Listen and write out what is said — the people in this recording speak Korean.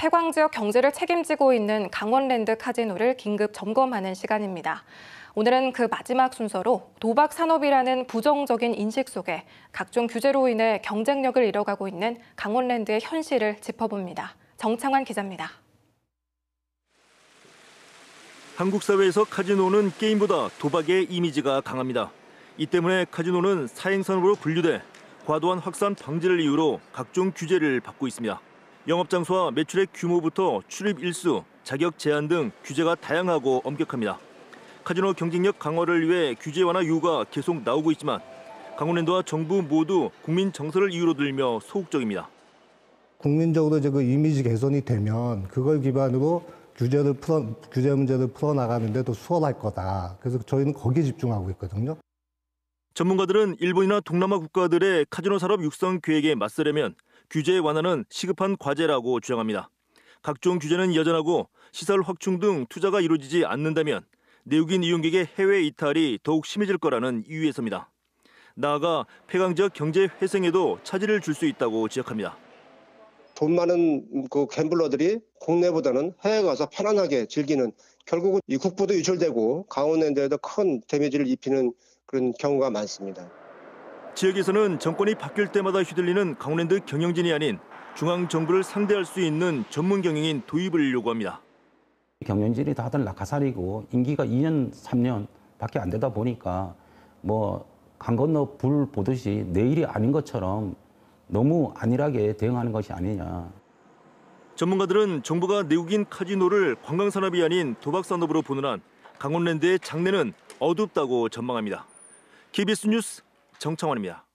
폐광 지역 경제를 책임지고 있는 강원랜드 카지노를 긴급 점검하는 시간입니다. 오늘은 그 마지막 순서로 도박 산업이라는 부정적인 인식 속에 각종 규제로 인해 경쟁력을 잃어가고 있는 강원랜드의 현실을 짚어봅니다. 정창환 기자입니다. 한국 사회에서 카지노는 게임보다 도박의 이미지가 강합니다. 이 때문에 카지노는 사행산업으로 분류돼 과도한 확산 방지를 이유로 각종 규제를 받고 있습니다. 영업 장소와 매출액 규모부터 출입 일수, 자격 제한 등 규제가 다양하고 엄격합니다. 카지노 경쟁력 강화를 위해 규제 완화 요구가 계속 나오고 있지만 강원랜드와 정부 모두 국민 정서를 이유로 들며 소극적입니다. 국민적으로 이제 그 이미지 개선이 되면 그걸 기반으로 규제를 풀어 규제 문제를 풀어 나가는데 더 수월할 거다. 그래서 저희는 거기에 집중하고 있거든요. 전문가들은 일본이나 동남아 국가들의 카지노 산업 육성 계획에 맞서려면 규제 완화는 시급한 과제라고 주장합니다. 각종 규제는 여전하고 시설 확충 등 투자가 이루어지지 않는다면 내국인 이용객의 해외 이탈이 더욱 심해질 거라는 이유에서입니다. 나아가 폐강 지역 경제 회생에도 차질을 줄 수 있다고 지적합니다. 돈 많은 그 갬블러들이 국내보다는 해외 가서 편안하게 즐기는 결국은 이 국부도 유출되고 강원랜드에도 큰 데미지를 입히는 그런 경우가 많습니다. 지역에서는 정권이 바뀔 때마다 휘둘리는 강원랜드 경영진이 아닌 중앙 정부를 상대할 수 있는 전문 경영인 도입을 요구합니다. 경영진이 다들 낙하살이고 임기가 2년, 3년밖에 안 되다 보니까 뭐 강 건너 불 보듯이 내일이 아닌 것처럼 너무 안일하게 대응하는 것이 아니냐. 전문가들은 정부가 내국인 카지노를 관광산업이 아닌 도박산업으로 보는 한 강원랜드의 장래는 어둡다고 전망합니다. KBS 뉴스 정청원입니다.